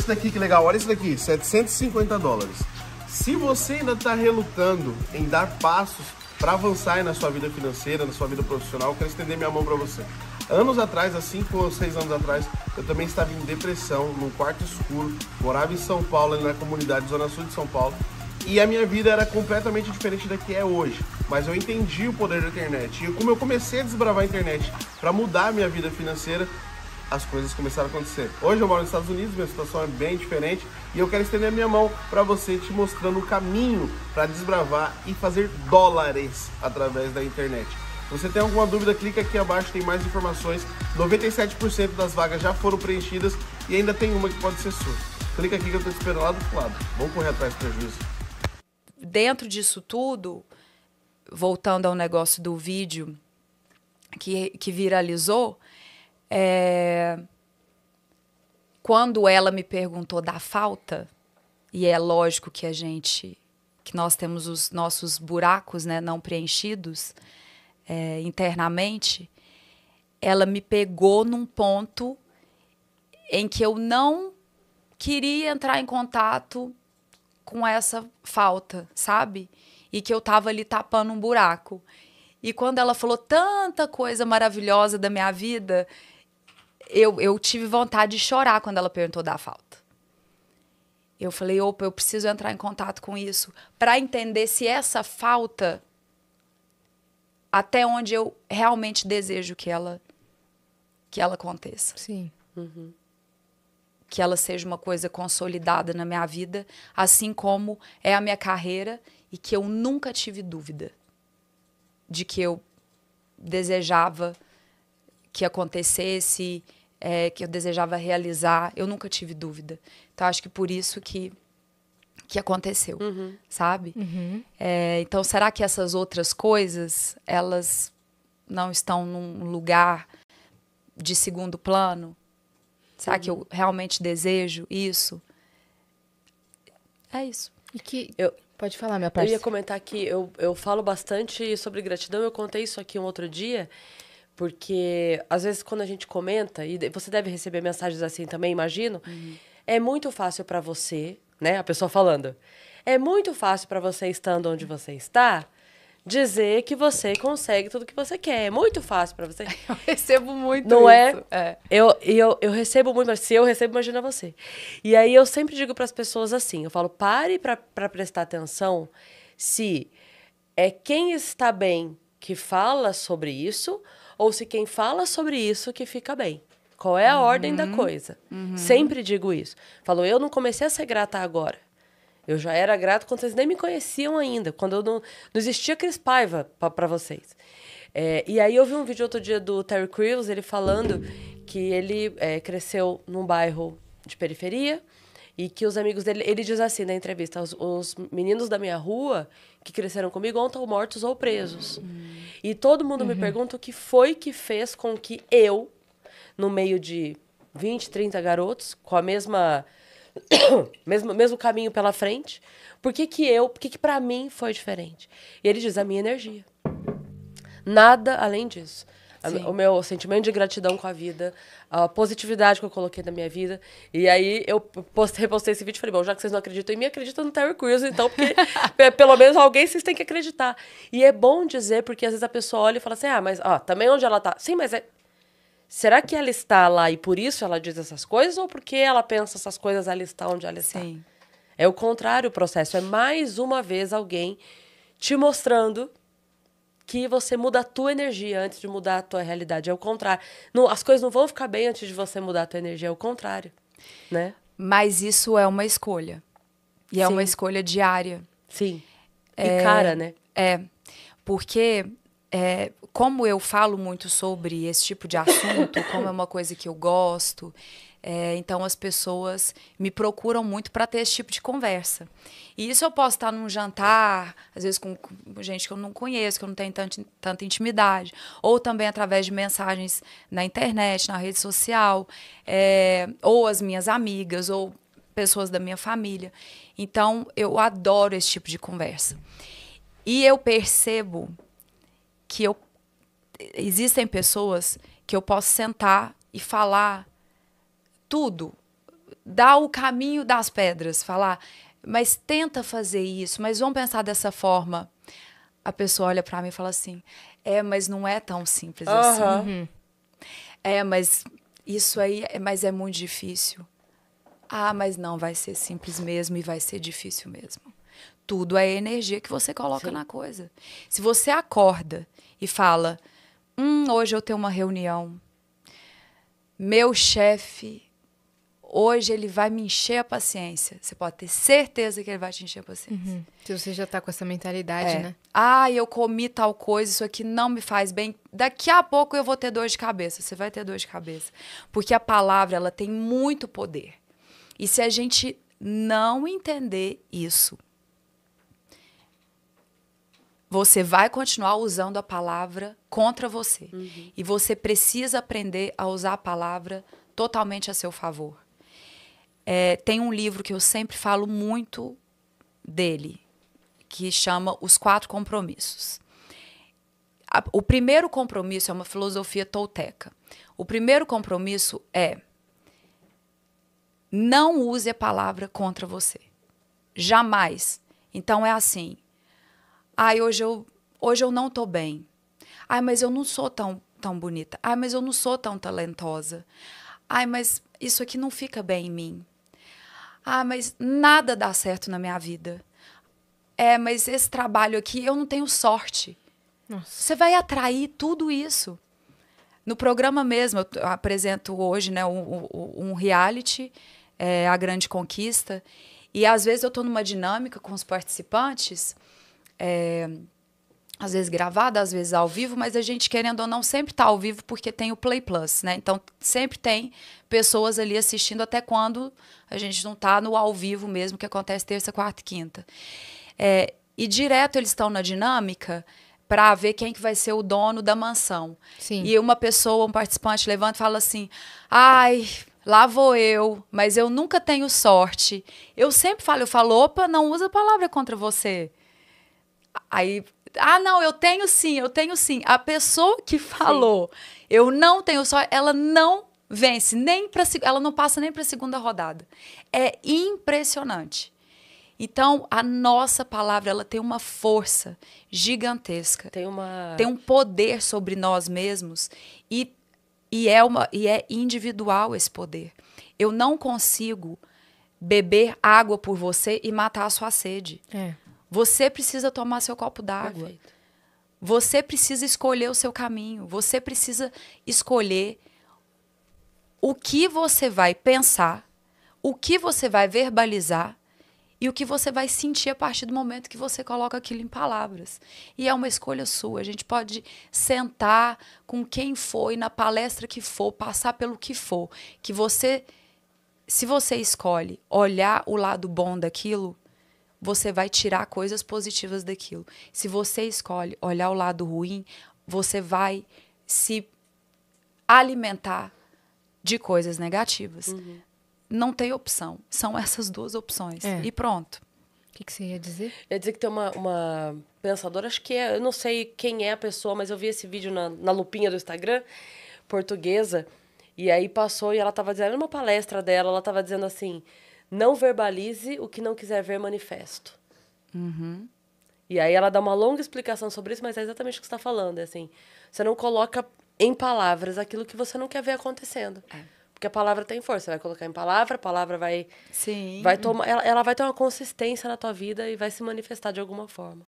isso daqui que é legal, olha isso daqui, 750 dólares. Se você ainda está relutando em dar passos para avançar na sua vida financeira, na sua vida profissional, eu quero estender minha mão para você. Anos atrás, há 5 ou 6 anos atrás, eu também estava em depressão, num quarto escuro, morava em São Paulo, na comunidade Zona Sul de São Paulo, e a minha vida era completamente diferente da que é hoje. Mas eu entendi o poder da internet. E como eu comecei a desbravar a internet para mudar a minha vida financeira, as coisas começaram a acontecer. Hoje eu moro nos Estados Unidos, minha situação é bem diferente e eu quero estender a minha mão para você te mostrando o caminho para desbravar e fazer dólares através da internet. Se você tem alguma dúvida, clica aqui abaixo, tem mais informações. 97% das vagas já foram preenchidas e ainda tem uma que pode ser sua. Clica aqui que eu estou te esperando lá do outro lado. Vamos correr atrás do prejuízo. Dentro disso tudo, voltando ao negócio do vídeo que, que viralizou, é... Quando ela me perguntou da falta, e é lógico que a gente, que nós temos os nossos buracos né, não preenchidos é, internamente, ela me pegou num ponto em que eu não queria entrar em contato com essa falta, sabe? E que eu tava ali tapando um buraco. E quando ela falou tanta coisa maravilhosa da minha vida, eu, eu tive vontade de chorar quando ela perguntou da falta. Eu falei, opa, eu preciso entrar em contato com isso para entender se essa falta até onde eu realmente desejo que ela que ela aconteça. Sim. Uhum. Que ela seja uma coisa consolidada na minha vida, assim como é a minha carreira e que eu nunca tive dúvida de que eu desejava que acontecesse é, que eu desejava realizar, eu nunca tive dúvida. Então, acho que por isso que que aconteceu, uhum. sabe? Uhum. É, então, será que essas outras coisas elas não estão num lugar de segundo plano? Será uhum. que eu uhum. realmente desejo isso? É isso. E que eu pode falar, minha parte. Eu ia comentar que eu, eu falo bastante sobre gratidão. Eu contei isso aqui um outro dia porque, às vezes, quando a gente comenta, e você deve receber mensagens assim também, imagino, uhum. é muito fácil para você, né? A pessoa falando. É muito fácil para você, estando onde você está, dizer que você consegue tudo que você quer. É muito fácil para você. Eu recebo muito Não é? isso. é? é. Eu, eu, eu recebo muito, mas se eu recebo, imagina você. E aí eu sempre digo para as pessoas assim, eu falo, pare para prestar atenção se é quem está bem que fala sobre isso ou se quem fala sobre isso que fica bem. Qual é a uhum. ordem da coisa? Uhum. Sempre digo isso. Falou, eu não comecei a ser grata agora. Eu já era grata quando vocês nem me conheciam ainda, quando eu não, não existia Cris Paiva para vocês. É, e aí eu vi um vídeo outro dia do Terry Crews, ele falando que ele é, cresceu num bairro de periferia, e que os amigos dele, ele diz assim na entrevista: os, os meninos da minha rua que cresceram comigo ou estão mortos ou presos. Uhum. E todo mundo uhum. me pergunta o que foi que fez com que eu, no meio de 20, 30 garotos, com a mesma. mesmo, mesmo caminho pela frente, por que, que eu, por que, que pra mim foi diferente? E ele diz: a minha energia. Nada além disso o meu sentimento de gratidão com a vida, a positividade que eu coloquei na minha vida. E aí eu postei, repostei esse vídeo e falei, bom, já que vocês não acreditam em mim, acreditam no Terry Crews, então, porque pelo menos alguém vocês têm que acreditar. E é bom dizer, porque às vezes a pessoa olha e fala assim, ah, mas ó, também onde ela tá? Sim, mas é... Será que ela está lá e por isso ela diz essas coisas? Ou porque ela pensa essas coisas, ela está onde ela está? Sim. É o contrário o processo. É mais uma vez alguém te mostrando que você muda a tua energia antes de mudar a tua realidade. É o contrário. Não, as coisas não vão ficar bem antes de você mudar a tua energia, é o contrário, né? Mas isso é uma escolha. E é Sim. é uma escolha diária. Sim. E é, cara, né? É. Porque é, como eu falo muito sobre esse tipo de assunto, como é uma coisa que eu gosto, é, então as pessoas me procuram muito para ter esse tipo de conversa. E isso eu posso estar num jantar, às vezes com, gente que eu não conheço, que eu não tenho tanta, tanta intimidade, ou também através de mensagens na internet, na rede social, é, ou as minhas amigas, ou pessoas da minha família. Então eu adoro esse tipo de conversa. E eu percebo que eu, existem pessoas que eu posso sentar e falar tudo, dá o caminho das pedras, falar, mas tenta fazer isso, mas vamos pensar dessa forma. A pessoa olha para mim e fala assim: é, mas não é tão simples assim. uhum. assim. É, mas isso aí, é, mas é muito difícil. Ah, mas não vai ser simples mesmo e vai ser difícil mesmo. Tudo é energia que você coloca Sim. na coisa. Se você acorda e fala: "Hum, hoje eu tenho uma reunião. Meu chefe hoje ele vai me encher a paciência. Você pode ter certeza que ele vai te encher a paciência. Uhum. Se você já tá com essa mentalidade, é. né? Ah, eu comi tal coisa, isso aqui não me faz bem. Daqui a pouco eu vou ter dor de cabeça. Você vai ter dor de cabeça. Porque a palavra, ela tem muito poder. E se a gente não entender isso, você vai continuar usando a palavra contra você. Uhum. E você precisa aprender a usar a palavra totalmente a seu favor. É, tem um livro que eu sempre falo muito dele, que chama Os Quatro Compromissos. A, o primeiro compromisso é uma filosofia tolteca. O primeiro compromisso é não use a palavra contra você. Jamais. Então é assim. Ai, hoje eu, hoje eu não tô bem. Ai, mas eu não sou tão, tão bonita. Ai, mas eu não sou tão talentosa. Ai, mas isso aqui não fica bem em mim. Ah, mas nada dá certo na minha vida. É, mas esse trabalho aqui eu não tenho sorte. Nossa. Você vai atrair tudo isso. No programa mesmo, eu apresento hoje né, um, um reality, é, A Grande Conquista. E às vezes eu estou numa dinâmica com os participantes. É, às vezes gravada, às vezes ao vivo, mas a gente, querendo ou não, sempre está ao vivo porque tem o Play Plus, né? Então, sempre tem pessoas ali assistindo até quando a gente não está no ao vivo mesmo, que acontece terça, quarta e quinta. É, e direto eles estão na dinâmica para ver quem que vai ser o dono da mansão. Sim. E uma pessoa, um participante, levanta e fala assim, ai... Lá vou eu, mas eu nunca tenho sorte. Eu sempre falo, eu falo, opa, não usa a palavra contra você. Aí ah, não, eu tenho sim, eu tenho sim. A pessoa que falou, sim. eu não tenho só, ela não vence nem para ela não passa nem para a segunda rodada. É impressionante. Então, a nossa palavra, ela tem uma força gigantesca. Tem uma tem um poder sobre nós mesmos e e é uma e é individual esse poder. Eu não consigo beber água por você e matar a sua sede. É. Você precisa tomar seu copo d'água. Você precisa escolher o seu caminho. Você precisa escolher o que você vai pensar, o que você vai verbalizar e o que você vai sentir a partir do momento que você coloca aquilo em palavras. E é uma escolha sua. A gente pode sentar com quem for, na palestra que for, passar pelo que for, que você se você escolhe olhar o lado bom daquilo, você vai tirar coisas positivas daquilo. Se você escolhe olhar o lado ruim, você vai se alimentar de coisas negativas. Uhum. Não tem opção. São essas duas opções. É. E pronto. O que, que, você ia dizer? Eu ia dizer que tem uma, uma pensadora, acho que é, eu não sei quem é a pessoa, mas eu vi esse vídeo na, na lupinha do Instagram, portuguesa, e aí passou e ela estava dizendo, numa palestra dela, ela estava dizendo assim: não verbalize o que não quiser ver manifesto. Uhum. E aí ela dá uma longa explicação sobre isso, mas é exatamente o que você está falando. É assim, você não coloca em palavras aquilo que você não quer ver acontecendo. É. Porque a palavra tem força. Você vai colocar em palavra, a palavra vai. Sim. Vai tomar, ela, ela vai ter uma consistência na tua vida e vai se manifestar de alguma forma.